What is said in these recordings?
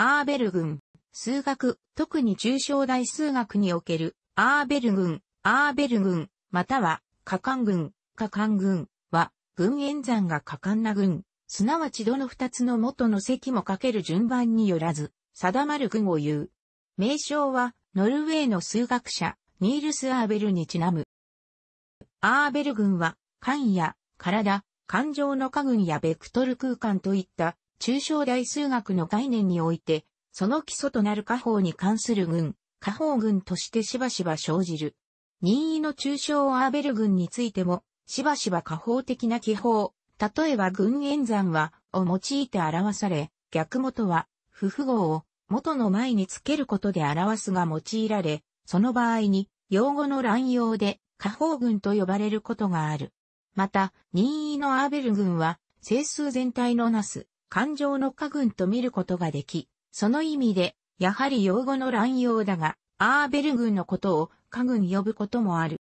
アーベル群、数学、特に抽象大数学における、アーベル群、アーベル群、または、可感群、可感群は、群演算が可感な群、すなわちどの二つの元の積もかける順番によらず、定まる群を言う。名称は、ノルウェーの数学者、ニールス・アーベルにちなむ。アーベル群は、間や、体、感情の下群やベクトル空間といった抽象代数学の概念において、その基礎となる下方に関する群、下方群としてしばしば生じる。任意の抽象アーベル群についても、しばしば下方的な記法、例えば群演算は、を用いて表され、逆元は、不符号を元の前につけることで表すが用いられ、その場合に、用語の乱用で、下方群と呼ばれることがある。また、任意のアーベル群は、整数全体のなす、感情の家群と見ることができ、その意味で、やはり用語の乱用だが、アーベル軍のことを家群呼ぶこともある。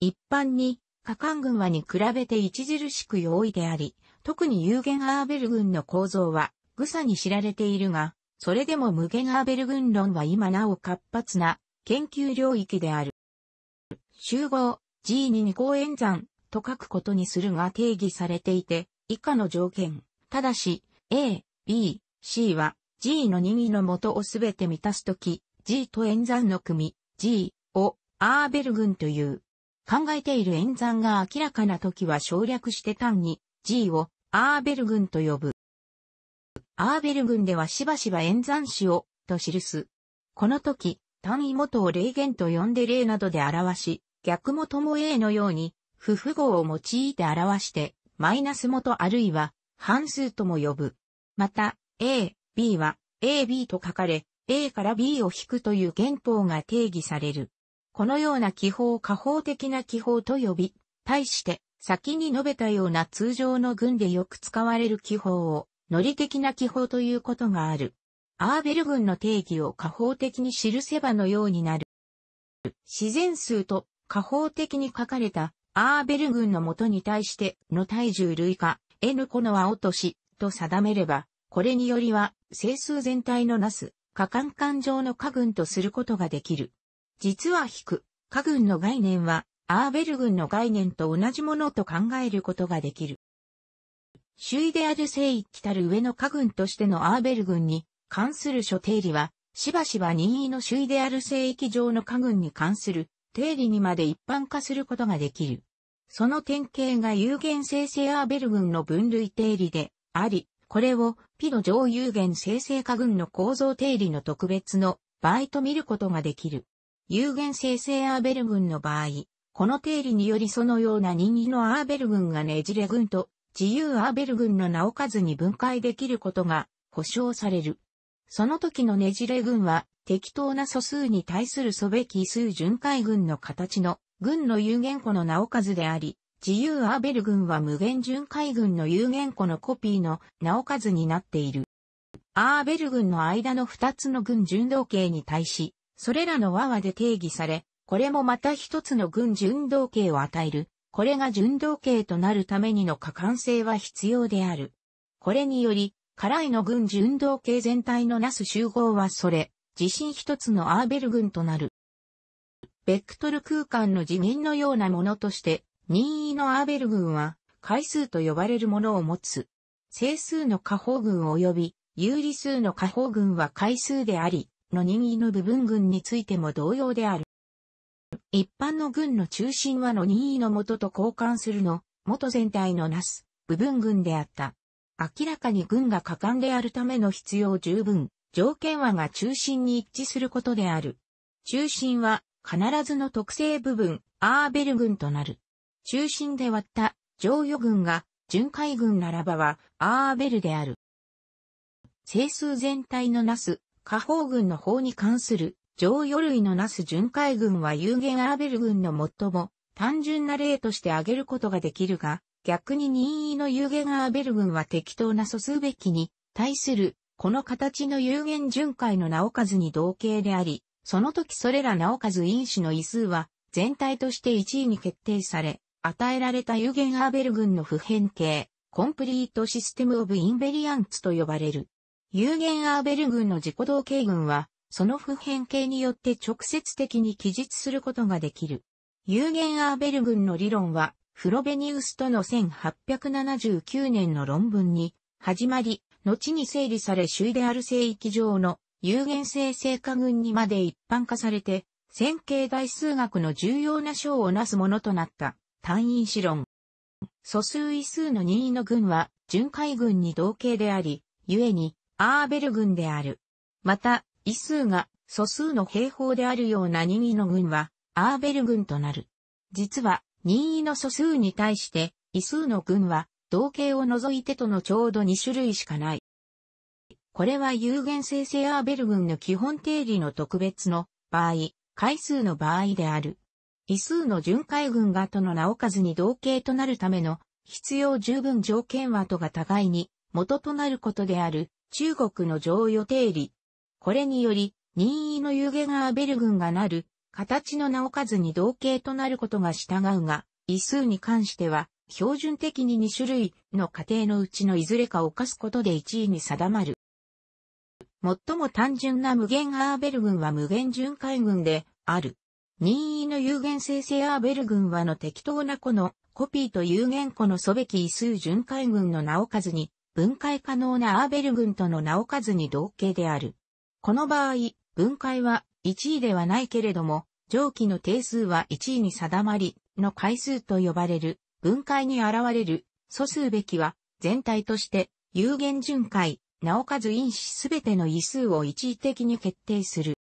一般に、家間軍はに比べて著しく容易であり、特に有限アーベル軍の構造は、ぐさに知られているが、それでも無限アーベル軍論は今なお活発な研究領域である。集合、G に二公演算と書くことにするが定義されていて、以下の条件。ただし、A、B、C は G の任意のもとをすべて満たすとき、G と演算の組、G をアーベル群という。考えている演算が明らかなときは省略して単に G をアーベル群と呼ぶ。アーベル群ではしばしば演算子をと記す。このとき、単位元を霊言と呼んで例などで表し、逆元も A のように、不符号を用いて表して、マイナス元あるいは半数とも呼ぶ。また、A、B は AB と書かれ、A から B を引くという原法が定義される。このような記法を下法的な記法と呼び、対して先に述べたような通常の群でよく使われる記法を、ノリ的な記法ということがある。アーベル群の定義を下法的に記せばのようになる。自然数と下法的に書かれたアーベル群の元に対しての体重類化、n 個の和落としと定めれば、これによりは整数全体のなす可換換上の下群とすることができる。実は引く家。群の概念はアーベル群の概念と同じものと考えることができる。主位である聖域たる上の家群としてのアーベル群に関する諸定理は、しばしば任意の主位である聖域上の下群に関する定理にまで一般化することができる。その典型が有限生成アーベル群の分類定理であり、これをピロ上有限生成化群の構造定理の特別の場合と見ることができる。有限生成アーベル群の場合、この定理によりそのような任意のアーベル群がねじれ群と自由アーベル群の名を数に分解できることが保証される。その時のねじれ群は適当な素数に対する素べき数巡回群の形の軍の有限庫の名かずであり、自由アーベル軍は無限巡回軍の有限庫のコピーの名かずになっている。アーベル軍の間の二つの軍巡道形に対し、それらの和話で定義され、これもまた一つの軍巡道形を与える。これが巡道形となるためにの可感性は必要である。これにより、辛いの軍巡道形全体のなす集合はそれ、自身一つのアーベル軍となる。ベクトル空間の次元のようなものとして、任意のアーベル群は、回数と呼ばれるものを持つ。整数の下方群及び、有理数の下方群は回数であり、の任意の部分群についても同様である。一般の群の中心はの任意の元と交換するの、元全体のなす、部分群であった。明らかに群が果敢であるための必要十分、条件はが中心に一致することである。中心は必ずの特性部分、アーベル軍となる。中心で割った上与軍が巡回軍ならばはアーベルである。整数全体のなす下方軍の方に関する上与類のなす巡回軍は有限アーベル軍の最も単純な例として挙げることができるが、逆に任意の有限アーベル軍は適当な素数べきに対するこの形の有限巡回の名を数に同型であり、その時それらなおかず因子の位数は、全体として1位に決定され、与えられた有限アーベル群の普遍形、コンプリートシステムオブインベリアンツと呼ばれる。有限アーベル群の自己同型群は、その普遍形によって直接的に記述することができる。有限アーベル群の理論は、フロベニウスとの1879年の論文に、始まり、後に整理され囲である聖域上の有限性成果群にまで一般化されて、線形代数学の重要な章をなすものとなった単因子論。素数位数の任意の群は、巡回群に同型であり、故に、アーベル群である。また、位数が素数の平方であるような任意の群は、アーベル群となる。実は、任意の素数に対して、位数の群は、同型を除いてとのちょうど2種類しかない。これは有限生成アーベル群の基本定理の特別の場合、回数の場合である。異数の巡回群がとの名を数に同型となるための必要十分条件はとが互いに元となることである中国の常与定理。これにより、任意の有限アーベル群がなる形の名を数に同型となることが従うが、異数に関しては、標準的に2種類の過程のうちのいずれかを課すことで1位に定まる。最も単純な無限アーベル群は無限巡回群である。任意の有限生成アーベル群はの適当な個のコピーと有限個の素べき異数巡回群の名を数に分解可能なアーベル群との名を数に同型である。この場合、分解は1位ではないけれども、上記の定数は1位に定まり、の回数と呼ばれる、分解に現れる、素数べきは、全体として、有限巡回、なおかず因子すべての異数を一時的に決定する。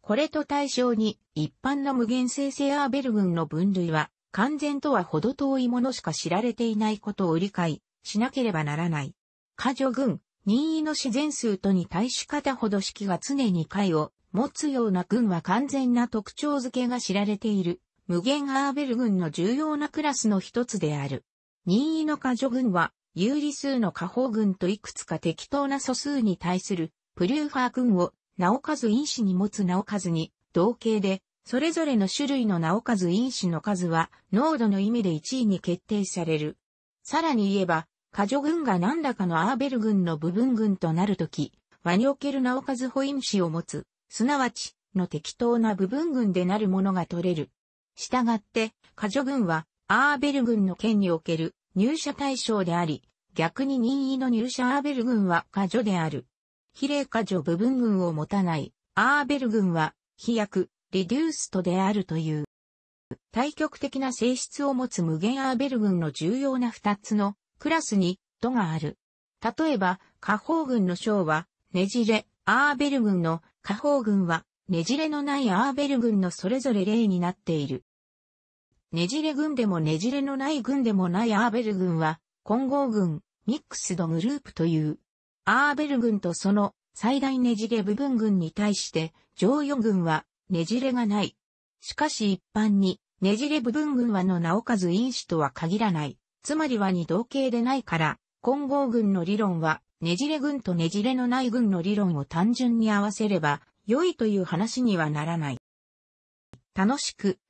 これと対象に、一般の無限生成アーベル群の分類は、完全とはほど遠いものしか知られていないことを理解しなければならない。過剰群、任意の自然数とに対し方ほど式が常に解を持つような群は完全な特徴付けが知られている。無限アーベル群の重要なクラスの一つである。任意の過剰群は有利数の下方群といくつか適当な素数に対するプリューファー群を、なおかず因子に持つなおかずに、同型で、それぞれの種類のなおかず因子の数は、濃度の意味で1位に決定される。さらに言えば、過剰群が何らかのアーベル群の部分群となるとき、和におけるなおかず保因子を持つ、すなわち、の適当な部分群でなるものが取れる。したがって、過剰群は、アーベル群の件における入社対象であり、逆に任意の入社アーベル軍は過剰である。比例過剰部分群を持たない、アーベル軍は、飛躍、リデューストであるという。対極的な性質を持つ無限アーベル軍の重要な二つのクラスに度がある。例えば、下方軍の章は、ねじれ、アーベル軍の下方軍は、ねじれのないアーベル軍のそれぞれ例になっている。ねじれ軍でもねじれのない軍でもないアーベル軍は、混合軍、ミックスドグループという。アーベル軍とその最大ねじれ部分軍に対して、常与軍はねじれがない。しかし一般に、ねじれ部分軍はのなおかず因子とは限らない。つまりは二同型でないから、混合軍の理論は、ねじれ軍とねじれのない軍の理論を単純に合わせれば、良いという話にはならない。楽しく、